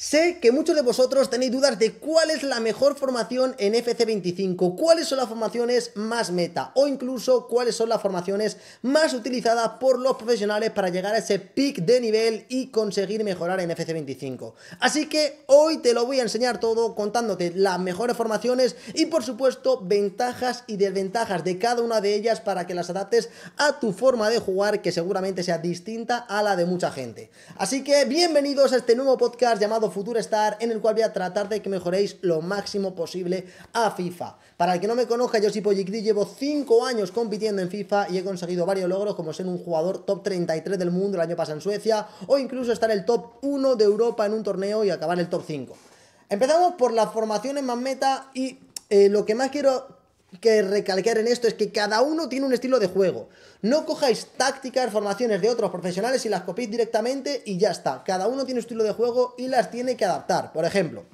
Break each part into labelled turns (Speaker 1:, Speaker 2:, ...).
Speaker 1: Sé que muchos de vosotros tenéis dudas de cuál es la mejor formación en FC25, cuáles son las formaciones más meta o incluso cuáles son las formaciones más utilizadas por los profesionales para llegar a ese pick de nivel y conseguir mejorar en FC25. Así que hoy te lo voy a enseñar todo contándote las mejores formaciones y por supuesto ventajas y desventajas de cada una de ellas para que las adaptes a tu forma de jugar que seguramente sea distinta a la de mucha gente. Así que bienvenidos a este nuevo podcast llamado futuro Star, en el cual voy a tratar de que mejoréis lo máximo posible a FIFA. Para el que no me conozca, yo soy Pollicri, llevo 5 años compitiendo en FIFA y he conseguido varios logros, como ser un jugador top 33 del mundo el año pasado en Suecia, o incluso estar el top 1 de Europa en un torneo y acabar el top 5. Empezamos por las formaciones más meta y eh, lo que más quiero que recalcar en esto es que cada uno tiene un estilo de juego. No cojáis tácticas, formaciones de otros profesionales y las copiéis directamente y ya está. Cada uno tiene un estilo de juego y las tiene que adaptar. Por ejemplo,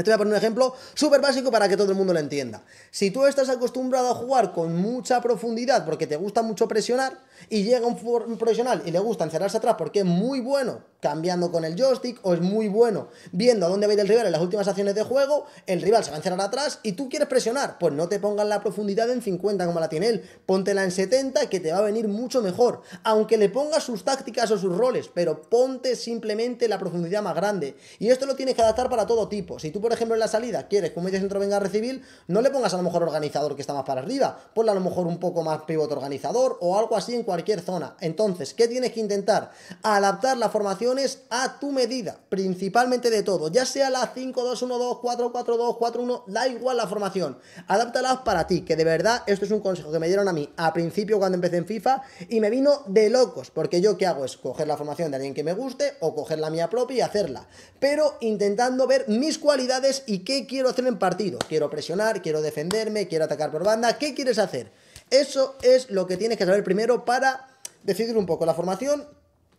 Speaker 1: esto voy a poner un ejemplo súper básico para que todo el mundo lo entienda. Si tú estás acostumbrado a jugar con mucha profundidad porque te gusta mucho presionar y llega un, profesional y le gusta encerrarse atrás porque es muy bueno cambiando con el joystick o es muy bueno viendo a dónde va el rival en las últimas acciones de juego, el rival se va a encerrar atrás y tú quieres presionar, pues no te pongas la profundidad en 50 como la tiene él, póntela en 70 que te va a venir mucho mejor, aunque le pongas sus tácticas o sus roles, pero ponte simplemente la profundidad más grande. Y esto lo tienes que adaptar para todo tipo. Si tú, por por ejemplo, en la salida quieres que un medio centro venga a recibir, no le pongas a lo mejor organizador que está más para arriba, ponle a lo mejor un poco más pivote organizador o algo así en cualquier zona. Entonces, ¿qué tienes que intentar? Adaptar las formaciones a tu medida, principalmente de todo, ya sea la 5-2-1-2, 4-4-2, 4-1, da igual la formación, adáptalas para ti, que de verdad esto es un consejo que me dieron a mí a principio cuando empecé en FIFA y me vino de locos, porque yo qué hago es coger la formación de alguien que me guste o coger la mía propia y hacerla, pero intentando ver mis cualidades y qué quiero hacer en partido. Quiero presionar, quiero defenderme, quiero atacar por banda. ¿Qué quieres hacer? Eso es lo que tienes que saber primero para decidir un poco la formación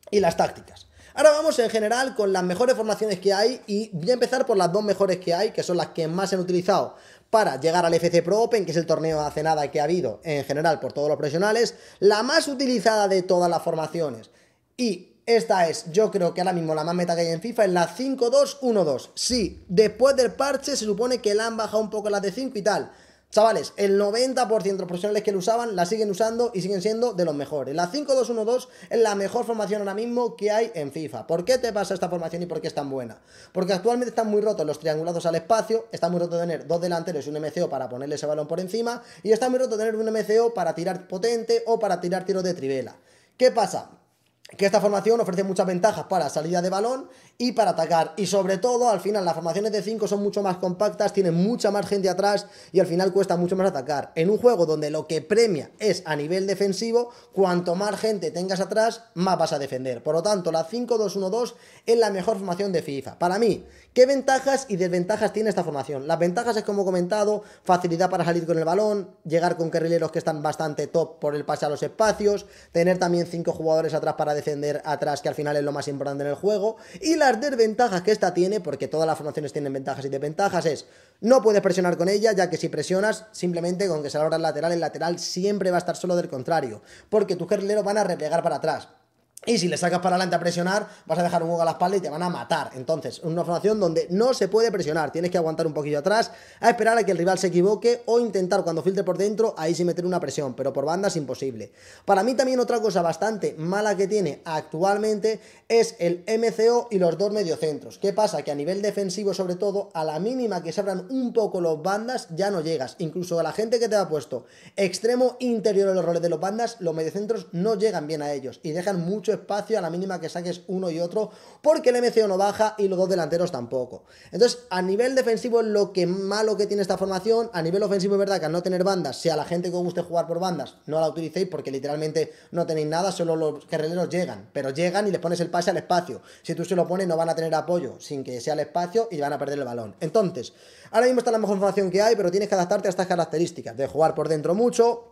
Speaker 1: y las tácticas. Ahora vamos en general con las mejores formaciones que hay y voy a empezar por las dos mejores que hay, que son las que más se han utilizado para llegar al FC Pro Open, que es el torneo de hace nada que ha habido en general por todos los profesionales, la más utilizada de todas las formaciones y esta es, yo creo que ahora mismo la más meta que hay en FIFA es la 5-2-1-2. Sí, después del parche se supone que la han bajado un poco las de 5 y tal. Chavales, el 90% de los profesionales que lo usaban la siguen usando y siguen siendo de los mejores. La 5-2-1-2 es la mejor formación ahora mismo que hay en FIFA. ¿Por qué te pasa esta formación y por qué es tan buena? Porque actualmente están muy rotos los triangulados al espacio, está muy roto tener dos delanteros y un MCO para ponerle ese balón por encima, y está muy roto tener un MCO para tirar potente o para tirar tiro de trivela. ¿Qué pasa? que esta formación ofrece muchas ventajas para salida de balón y para atacar. Y sobre todo, al final, las formaciones de 5 son mucho más compactas, tienen mucha más gente atrás y al final cuesta mucho más atacar. En un juego donde lo que premia es a nivel defensivo, cuanto más gente tengas atrás, más vas a defender. Por lo tanto, la 5-2-1-2 es la mejor formación de FIFA. Para mí, ¿qué ventajas y desventajas tiene esta formación? Las ventajas es, como he comentado, facilidad para salir con el balón, llegar con carrileros que están bastante top por el pase a los espacios, tener también 5 jugadores atrás para defender defender atrás, que al final es lo más importante en el juego. Y las desventajas que esta tiene, porque todas las formaciones tienen ventajas y desventajas, es no puedes presionar con ella, ya que si presionas, simplemente con que se abra el lateral, el lateral siempre va a estar solo del contrario, porque tus guerreros van a replegar para atrás. Y si le sacas para adelante a presionar, vas a dejar un hueco a la espalda y te van a matar. Entonces, una formación donde no se puede presionar. Tienes que aguantar un poquillo atrás, a esperar a que el rival se equivoque o intentar cuando filtre por dentro, ahí sí meter una presión, pero por bandas imposible. Para mí también otra cosa bastante mala que tiene actualmente es el MCO y los dos mediocentros. ¿Qué pasa? Que a nivel defensivo, sobre todo, a la mínima que se abran un poco los bandas, ya no llegas. Incluso a la gente que te ha puesto extremo interior en los roles de los bandas, los mediocentros no llegan bien a ellos y dejan mucho espacio a la mínima que saques uno y otro, porque el MCO no baja y los dos delanteros tampoco. Entonces, a nivel defensivo lo que malo que tiene esta formación, a nivel ofensivo es verdad que al no tener bandas, si a la gente que os guste jugar por bandas, no la utilicéis porque literalmente no tenéis nada, solo los guerreros llegan, pero llegan y les pones el pase al espacio. Si tú se lo pones, no van a tener apoyo sin que sea el espacio y van a perder el balón. Entonces, ahora mismo está la mejor formación que hay, pero tienes que adaptarte a estas características de jugar por dentro mucho,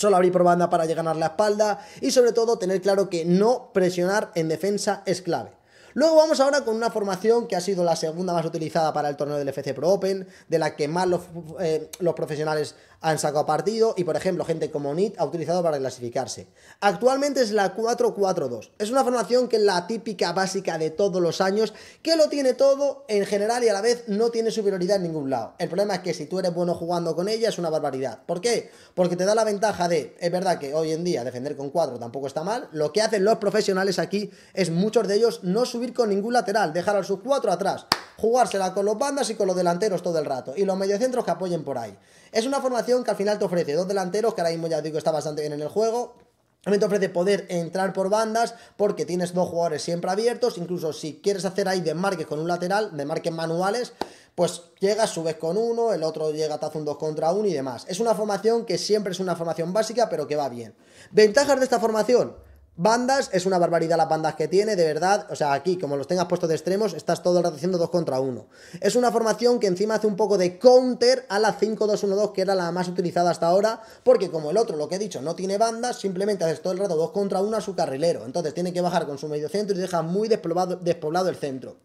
Speaker 1: solo abrir por banda para a la espalda y sobre todo tener claro que no presionar en defensa es clave. Luego vamos ahora con una formación que ha sido la segunda más utilizada para el torneo del FC Pro Open, de la que más los, eh, los profesionales han sacado partido y, por ejemplo, gente como NIT ha utilizado para clasificarse. Actualmente es la 4-4-2. Es una formación que es la típica básica de todos los años, que lo tiene todo en general y a la vez no tiene superioridad en ningún lado. El problema es que si tú eres bueno jugando con ella es una barbaridad. ¿Por qué? Porque te da la ventaja de, es verdad que hoy en día defender con 4 tampoco está mal, lo que hacen los profesionales aquí es muchos de ellos no subir con ningún lateral, dejar al sub 4 atrás jugársela con los bandas y con los delanteros todo el rato, y los mediocentros que apoyen por ahí. Es una formación que al final te ofrece dos delanteros, que ahora mismo ya digo está bastante bien en el juego, también te ofrece poder entrar por bandas porque tienes dos jugadores siempre abiertos. Incluso si quieres hacer ahí desmarques con un lateral, desmarques manuales, pues llegas, subes con uno, el otro llega, te hace un 2 contra 1 y demás. Es una formación que siempre es una formación básica, pero que va bien. ¿Ventajas de esta formación? Bandas, es una barbaridad las bandas que tiene, de verdad. O sea, aquí, como los tengas puestos de extremos, estás todo el rato haciendo 2 contra 1. Es una formación que encima hace un poco de counter a la 5-2-1-2, que era la más utilizada hasta ahora, porque como el otro, lo que he dicho, no tiene bandas, simplemente haces todo el rato 2 contra 1 a su carrilero. Entonces tiene que bajar con su medio centro y deja muy despoblado, despoblado el centro.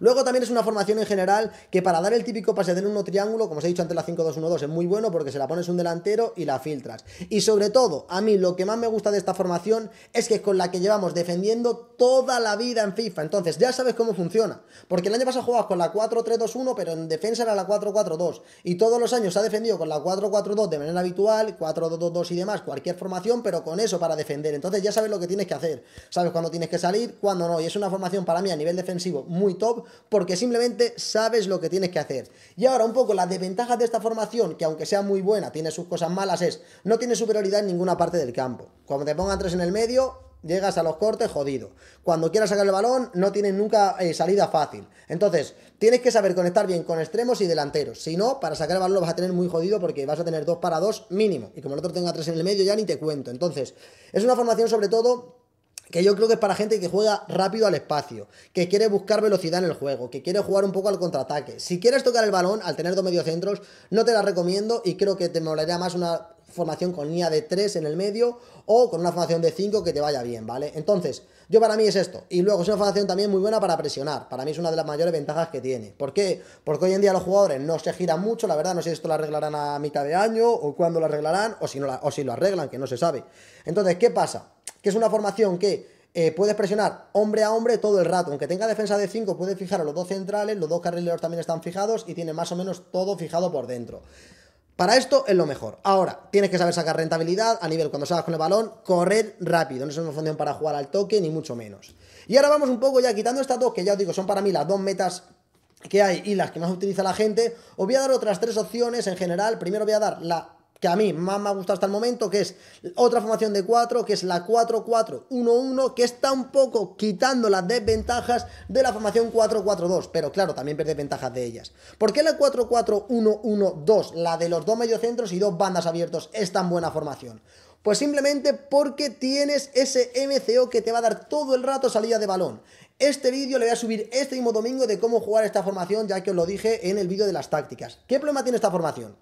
Speaker 1: Luego también es una formación en general que para dar el típico pase de 1 uno triángulo, como os he dicho antes, la 5-2-1-2 es muy bueno porque se la pones un delantero y la filtras. Y sobre todo, a mí lo que más me gusta de esta formación es que es con la que llevamos defendiendo toda la vida en FIFA. Entonces, ya sabes cómo funciona. Porque el año pasado jugabas con la 4-3-2-1, pero en defensa era la 4-4-2. Y todos los años se ha defendido con la 4-4-2 de manera habitual, 4-2-2-2 y demás, cualquier formación, pero con eso para defender. Entonces, ya sabes lo que tienes que hacer. Sabes cuándo tienes que salir, cuándo no. Y es una formación para mí a nivel defensivo muy top porque simplemente sabes lo que tienes que hacer. Y ahora un poco las desventajas de esta formación, que aunque sea muy buena, tiene sus cosas malas, es no tiene superioridad en ninguna parte del campo. Cuando te pongan tres en el medio, llegas a los cortes jodido. Cuando quieras sacar el balón, no tienes nunca eh, salida fácil. Entonces, tienes que saber conectar bien con extremos y delanteros. Si no, para sacar el balón lo vas a tener muy jodido porque vas a tener dos para dos mínimo. Y como el otro tenga tres en el medio, ya ni te cuento. Entonces, es una formación sobre todo que yo creo que es para gente que juega rápido al espacio, que quiere buscar velocidad en el juego, que quiere jugar un poco al contraataque. Si quieres tocar el balón, al tener dos mediocentros, no te la recomiendo y creo que te molaría más una formación con línea de 3 en el medio o con una formación de 5 que te vaya bien, ¿vale? Entonces, yo para mí es esto. Y luego es una formación también muy buena para presionar. Para mí es una de las mayores ventajas que tiene. ¿Por qué? Porque hoy en día los jugadores no se giran mucho, la verdad, no sé si esto lo arreglarán a mitad de año o cuándo lo arreglarán o si, no o si lo arreglan, que no se sabe. Entonces, ¿qué pasa? que es una formación que eh, puedes presionar hombre a hombre todo el rato. Aunque tenga defensa de 5, puedes fijar a los dos centrales, los dos carrileros también están fijados y tiene más o menos todo fijado por dentro. Para esto es lo mejor. Ahora, tienes que saber sacar rentabilidad a nivel cuando salgas con el balón, correr rápido. No es una función para jugar al toque, ni mucho menos. Y ahora vamos un poco ya quitando estas dos, que ya os digo, son para mí las dos metas que hay y las que más utiliza la gente. Os voy a dar otras tres opciones en general. Primero voy a dar la que a mí más me ha gustado hasta el momento, que es otra formación de 4, que es la 4-4-1-1, que está un poco quitando las desventajas de la formación 4-4-2, pero claro, también pierde ventajas de ellas. ¿Por qué la 4-4-1-1-2, la de los dos mediocentros y dos bandas abiertos, es tan buena formación? Pues simplemente porque tienes ese MCO que te va a dar todo el rato salida de balón. Este vídeo le voy a subir este mismo domingo de cómo jugar esta formación, ya que os lo dije en el vídeo de las tácticas. ¿Qué problema tiene esta formación?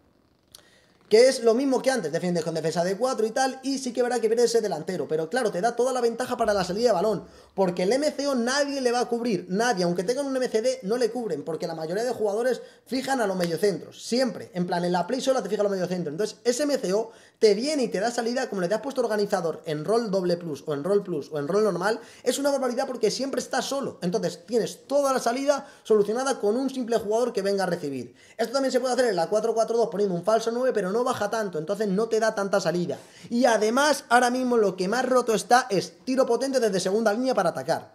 Speaker 1: que es lo mismo que antes, defiendes con defensa de 4 y tal, y sí que verá que pierde ese delantero, pero claro, te da toda la ventaja para la salida de balón, porque el MCO nadie le va a cubrir, nadie, aunque tengan un MCD, no le cubren, porque la mayoría de jugadores fijan a los mediocentros, siempre, en plan, en la play sola te fija a los mediocentros, entonces ese MCO te viene y te da salida, como le te has puesto organizador en rol doble plus, o en rol plus, o en rol normal, es una barbaridad porque siempre estás solo, entonces tienes toda la salida solucionada con un simple jugador que venga a recibir. Esto también se puede hacer en la 4-4-2 poniendo un falso 9, pero no baja tanto, entonces no te da tanta salida. Y además, ahora mismo lo que más roto está es tiro potente desde segunda línea para atacar.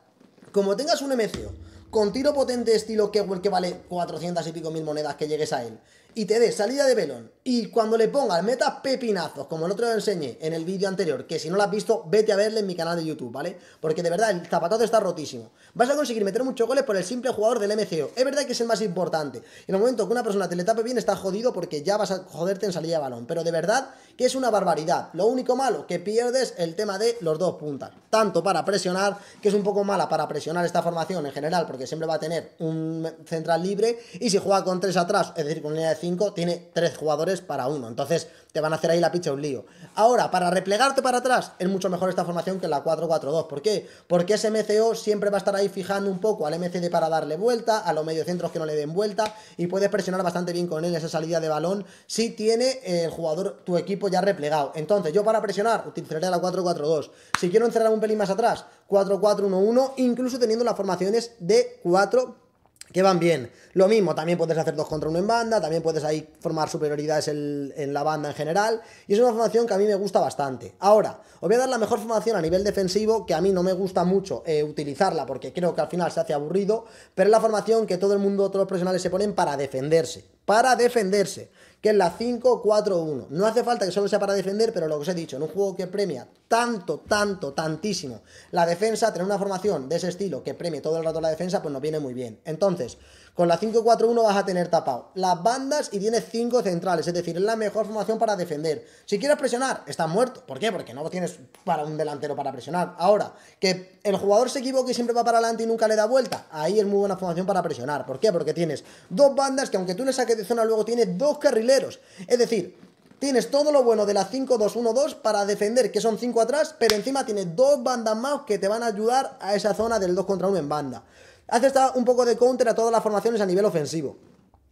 Speaker 1: Como tengas un MCO con tiro potente estilo que, que vale 400 y pico mil monedas que llegues a él y te dé salida de velón y cuando le pongas metas pepinazos, como el otro enseñé en el vídeo anterior, que si no lo has visto, vete a verle en mi canal de YouTube, ¿vale? Porque de verdad el zapatazo está rotísimo. Vas a conseguir meter muchos goles por el simple jugador del MCO. Es verdad que es el más importante. En el momento que una persona te le tape bien, está jodido porque ya vas a joderte en salida de balón. Pero de verdad que es una barbaridad. Lo único malo, que pierdes el tema de los dos puntas. Tanto para presionar, que es un poco mala para presionar esta formación en general, porque siempre va a tener un central libre. Y si juega con tres atrás, es decir, con línea de tiene 3 jugadores para uno. Entonces te van a hacer ahí la picha un lío. Ahora, para replegarte para atrás, es mucho mejor esta formación que la 4-4-2. ¿Por qué? Porque ese MCO siempre va a estar ahí fijando un poco al MCD para darle vuelta, a los mediocentros que no le den vuelta, y puedes presionar bastante bien con él esa salida de balón si tiene el jugador, tu equipo ya replegado. Entonces, yo para presionar utilizaré la 4-4-2. Si quiero encerrar un pelín más atrás, 4-4-1-1, incluso teniendo las formaciones de 4 que van bien. Lo mismo, también puedes hacer dos contra uno en banda, también puedes ahí formar superioridades en, la banda en general, y es una formación que a mí me gusta bastante. Ahora, os voy a dar la mejor formación a nivel defensivo, que a mí no me gusta mucho eh, utilizarla, porque creo que al final se hace aburrido, pero es la formación que todo el mundo, todos los profesionales se ponen para defenderse, para defenderse es la 5-4-1. No hace falta que solo sea para defender, pero lo que os he dicho, en un juego que premia tanto, tanto, tantísimo la defensa, tener una formación de ese estilo que premie todo el rato la defensa, pues nos viene muy bien. Entonces, con la 5-4-1 vas a tener tapado las bandas y tienes 5 centrales, es decir, es la mejor formación para defender. Si quieres presionar, estás muerto. ¿Por qué? Porque no tienes para un delantero para presionar. Ahora, que el jugador se equivoque y siempre va para adelante y nunca le da vuelta, ahí es muy buena formación para presionar. ¿Por qué? Porque tienes dos bandas que aunque tú le saques de zona luego tienes dos carrileros. Es decir, Tienes todo lo bueno de la 5-2-1-2 para defender, que son 5 atrás, pero encima tienes dos bandas más que te van a ayudar a esa zona del 2 contra 1 en banda. Hace un poco de counter a todas las formaciones a nivel ofensivo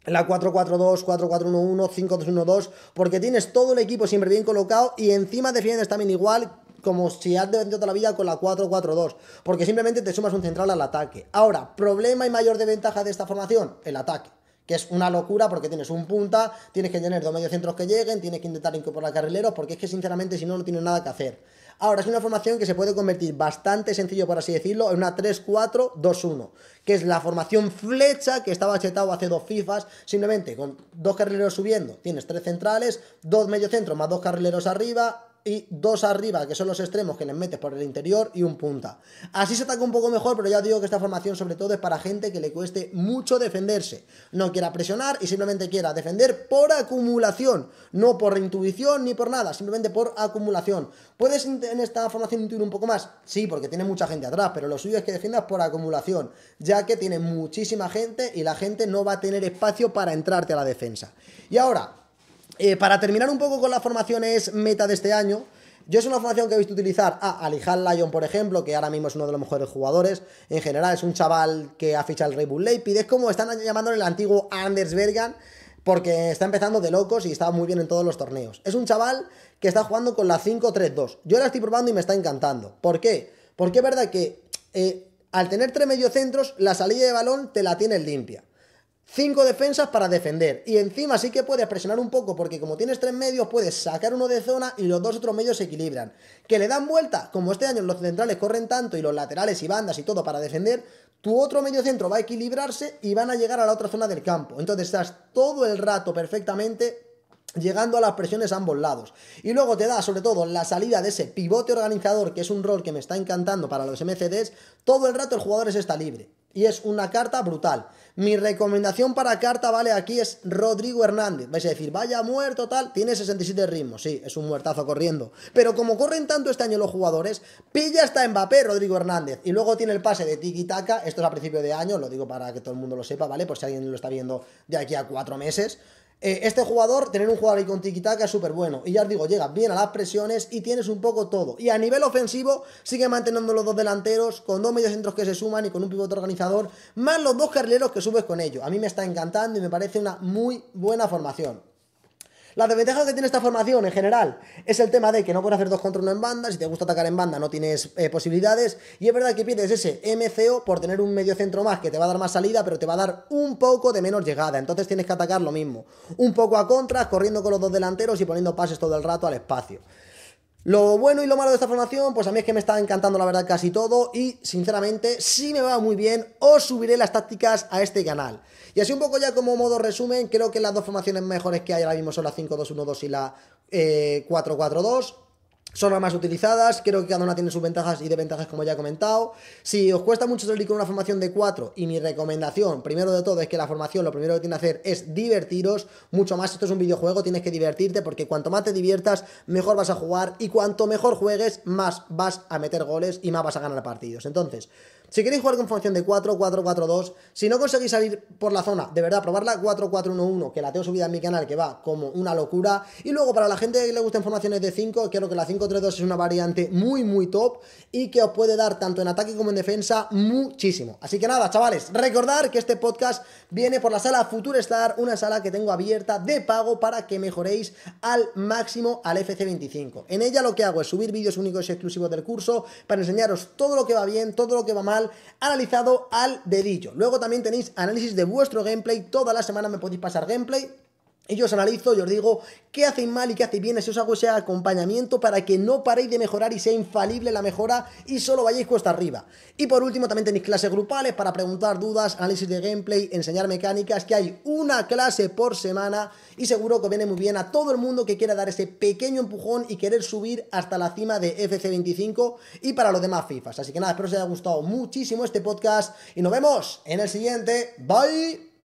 Speaker 1: la 4-4-2, 4-4-1-1, 5-2-1-2, porque tienes todo el equipo siempre bien colocado y encima defiendes también igual como si has defendido toda la vida con la 4-4-2, porque simplemente te sumas un central al ataque. Ahora, problema y mayor desventaja de esta formación, el ataque. Que es una locura porque tienes un punta, tienes que tener dos mediocentros que lleguen, tienes que intentar incorporar carrileros, porque es que sinceramente si no, no tienes nada que hacer. Ahora, es una formación que se puede convertir bastante sencillo, por así decirlo, en una 3-4-2-1, que es la formación flecha que estaba chetado hace dos FIFAs, simplemente con dos carrileros subiendo, tienes tres centrales, dos medio centro más dos carrileros arriba, y dos arriba, que son los extremos que les metes por el interior y un punta. Así se ataca un poco mejor, pero ya digo que esta formación sobre todo es para gente que le cueste mucho defenderse. No quiera presionar y simplemente quiera defender por acumulación, no por intuición ni por nada, simplemente por acumulación. ¿Puedes en esta formación intuir un poco más? Sí, porque tiene mucha gente atrás, pero lo suyo es que defiendas por acumulación, ya que tiene muchísima gente y la gente no va a tener espacio para entrarte a la defensa. Y ahora, eh, para terminar un poco con las formaciones meta de este año, yo es una formación que he visto utilizar a Alijal Lyon, por ejemplo, que ahora mismo es uno de los mejores jugadores. En general, es un chaval que ha fichado el Red Bull Leipzig. Es como están llamándole el antiguo Anders Bergan, porque está empezando de locos y está muy bien en todos los torneos. Es un chaval que está jugando con la 5-3-2. Yo la estoy probando y me está encantando. ¿Por qué? Porque es verdad que eh, al tener tres mediocentros, la salida de balón te la tienes limpia. Cinco defensas para defender. Y encima sí que puedes presionar un poco, porque como tienes tres medios, puedes sacar uno de zona y los dos otros medios se equilibran. Que le dan vuelta, como este año los centrales corren tanto y los laterales y bandas y todo para defender, tu otro medio centro va a equilibrarse y van a llegar a la otra zona del campo. Entonces estás todo el rato perfectamente llegando a las presiones a ambos lados. Y luego te da, sobre todo, la salida de ese pivote organizador, que es un rol que me está encantando para los MCDs, todo el rato el jugador está libre. Y es una carta brutal. Mi recomendación para carta, ¿vale? Aquí es Rodrigo Hernández. Vais a decir, vaya muerto, tal. Tiene 67 ritmos. Sí, es un muertazo corriendo. Pero como corren tanto este año los jugadores, pilla hasta Mbappé Rodrigo Hernández. Y luego tiene el pase de Tiki Taka. Esto es a principio de año, lo digo para que todo el mundo lo sepa, ¿vale? Por si alguien lo está viendo de aquí a cuatro meses. Eh, este jugador, tener un jugador ahí con Taka es súper bueno. Y ya os digo, llega bien a las presiones y tienes un poco todo. Y a nivel ofensivo, sigue manteniendo los dos delanteros, con dos mediocentros que se suman y con un pivote organizador, más los dos carrileros que subes con ellos A mí me está encantando y me parece una muy buena formación. Las desventajas que tiene esta formación en general es el tema de que no puedes hacer dos contra uno en banda, si te gusta atacar en banda no tienes eh, posibilidades, y es verdad que pides ese MCO por tener un medio centro más que te va a dar más salida, pero te va a dar un poco de menos llegada, entonces tienes que atacar lo mismo, un poco a contras, corriendo con los dos delanteros y poniendo pases todo el rato al espacio. Lo bueno y lo malo de esta formación, pues a mí es que me está encantando la verdad casi todo y sinceramente si me va muy bien os subiré las tácticas a este canal. Y así un poco ya como modo resumen, creo que las dos formaciones mejores que hay ahora mismo son la 5-2-1-2 y la eh, 4-4-2 son las más utilizadas, creo que cada una tiene sus ventajas y desventajas como ya he comentado. Si os cuesta mucho salir con una formación de 4 y mi recomendación, primero de todo, es que la formación lo primero que tiene que hacer es divertiros, mucho más, esto es un videojuego, tienes que divertirte porque cuanto más te diviertas, mejor vas a jugar y cuanto mejor juegues, más vas a meter goles y más vas a ganar partidos. Entonces, si queréis jugar con formación de 4, 4, 4, 2, si no conseguís salir por la zona, de verdad, probarla 4, 4, 1, 1, que la tengo subida en mi canal, que va como una locura. Y luego, para la gente que le gusten formaciones de 5, Quiero que la 5, 3, 2 es una variante muy, muy top y que os puede dar tanto en ataque como en defensa muchísimo. Así que nada, chavales, recordar que este podcast viene por la sala Future Star, una sala que tengo abierta de pago para que mejoréis al máximo al FC25. En ella lo que hago es subir vídeos únicos y exclusivos del curso para enseñaros todo lo que va bien, todo lo que va mal analizado al dedillo. Luego también tenéis análisis de vuestro gameplay. Toda la semana me podéis pasar gameplay y yo os analizo y os digo qué hacéis mal y qué hacéis bien, Si os hago ese acompañamiento para que no paréis de mejorar y sea infalible la mejora y solo vayáis cuesta arriba. Y por último también tenéis clases grupales para preguntar dudas, análisis de gameplay, enseñar mecánicas, que hay una clase por semana y seguro que viene muy bien a todo el mundo que quiera dar ese pequeño empujón y querer subir hasta la cima de FC25 y para los demás FIFAs. Así que nada, espero os haya gustado muchísimo este podcast y nos vemos en el siguiente. Bye.